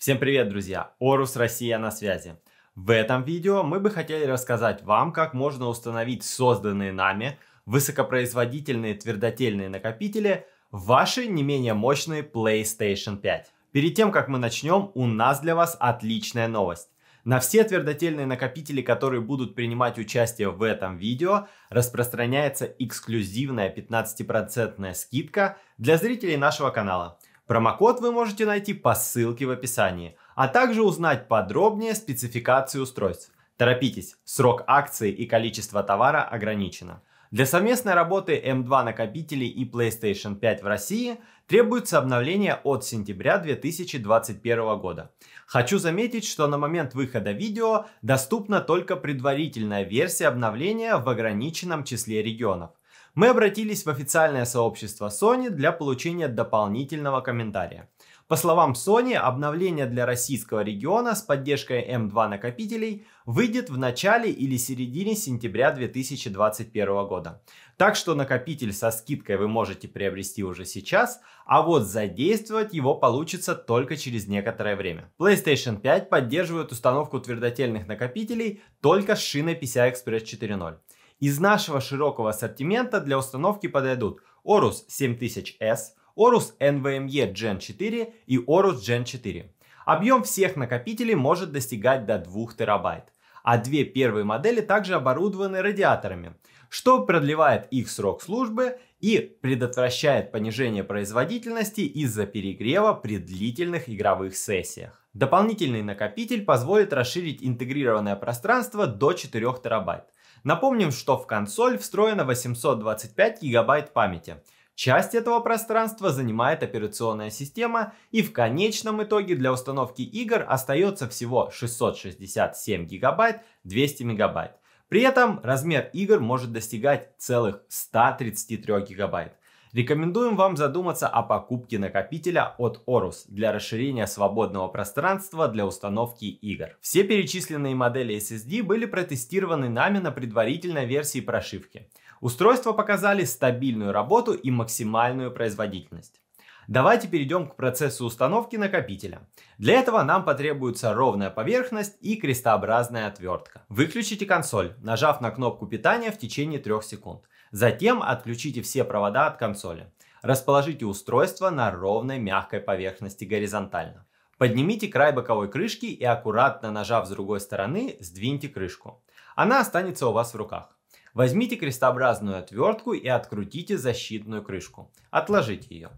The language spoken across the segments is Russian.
Всем привет, друзья! Орус Россия на связи. В этом видео мы бы хотели рассказать вам, как можно установить созданные нами высокопроизводительные твердотельные накопители в ваши не менее мощные PlayStation 5. Перед тем, как мы начнем, у нас для вас отличная новость. На все твердотельные накопители, которые будут принимать участие в этом видео, распространяется эксклюзивная 15% скидка для зрителей нашего канала – Промокод вы можете найти по ссылке в описании, а также узнать подробнее спецификации устройств. Торопитесь, срок акции и количество товара ограничено. Для совместной работы M2 накопителей и PlayStation 5 в России требуется обновление от сентября 2021 года. Хочу заметить, что на момент выхода видео доступна только предварительная версия обновления в ограниченном числе регионов мы обратились в официальное сообщество Sony для получения дополнительного комментария. По словам Sony, обновление для российского региона с поддержкой M2 накопителей выйдет в начале или середине сентября 2021 года. Так что накопитель со скидкой вы можете приобрести уже сейчас, а вот задействовать его получится только через некоторое время. PlayStation 5 поддерживает установку твердотельных накопителей только с шиной PCI Express 4.0. Из нашего широкого ассортимента для установки подойдут Orus 7000S, Orus NVMe Gen 4 и Orus Gen 4. Объем всех накопителей может достигать до 2 терабайт, а две первые модели также оборудованы радиаторами, что продлевает их срок службы и предотвращает понижение производительности из-за перегрева при длительных игровых сессиях. Дополнительный накопитель позволит расширить интегрированное пространство до 4 терабайт – Напомним, что в консоль встроено 825 гигабайт памяти. Часть этого пространства занимает операционная система, и в конечном итоге для установки игр остается всего 667 гигабайт 200 мегабайт. При этом размер игр может достигать целых 133 гигабайт. Рекомендуем вам задуматься о покупке накопителя от Orus для расширения свободного пространства для установки игр. Все перечисленные модели SSD были протестированы нами на предварительной версии прошивки. Устройства показали стабильную работу и максимальную производительность. Давайте перейдем к процессу установки накопителя. Для этого нам потребуется ровная поверхность и крестообразная отвертка. Выключите консоль, нажав на кнопку питания в течение 3 секунд. Затем отключите все провода от консоли. Расположите устройство на ровной мягкой поверхности горизонтально. Поднимите край боковой крышки и аккуратно нажав с другой стороны, сдвиньте крышку. Она останется у вас в руках. Возьмите крестообразную отвертку и открутите защитную крышку. Отложите ее.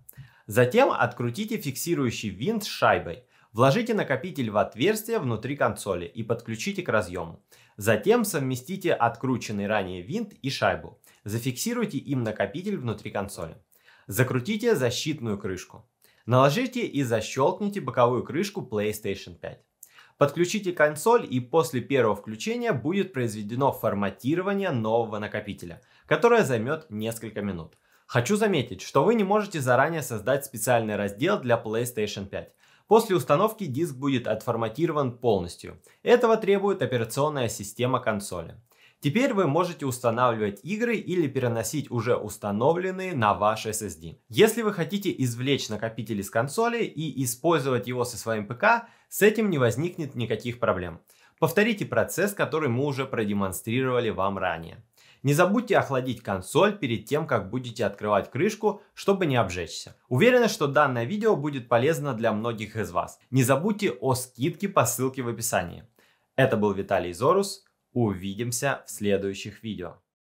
Затем открутите фиксирующий винт с шайбой. Вложите накопитель в отверстие внутри консоли и подключите к разъему. Затем совместите открученный ранее винт и шайбу. Зафиксируйте им накопитель внутри консоли. Закрутите защитную крышку. Наложите и защелкните боковую крышку PlayStation 5. Подключите консоль и после первого включения будет произведено форматирование нового накопителя, которое займет несколько минут. Хочу заметить, что вы не можете заранее создать специальный раздел для PlayStation 5, После установки диск будет отформатирован полностью. Этого требует операционная система консоли. Теперь вы можете устанавливать игры или переносить уже установленные на ваш SSD. Если вы хотите извлечь накопитель из консоли и использовать его со своим ПК, с этим не возникнет никаких проблем. Повторите процесс, который мы уже продемонстрировали вам ранее. Не забудьте охладить консоль перед тем, как будете открывать крышку, чтобы не обжечься. Уверена, что данное видео будет полезно для многих из вас. Не забудьте о скидке по ссылке в описании. Это был Виталий Зорус. Увидимся в следующих видео.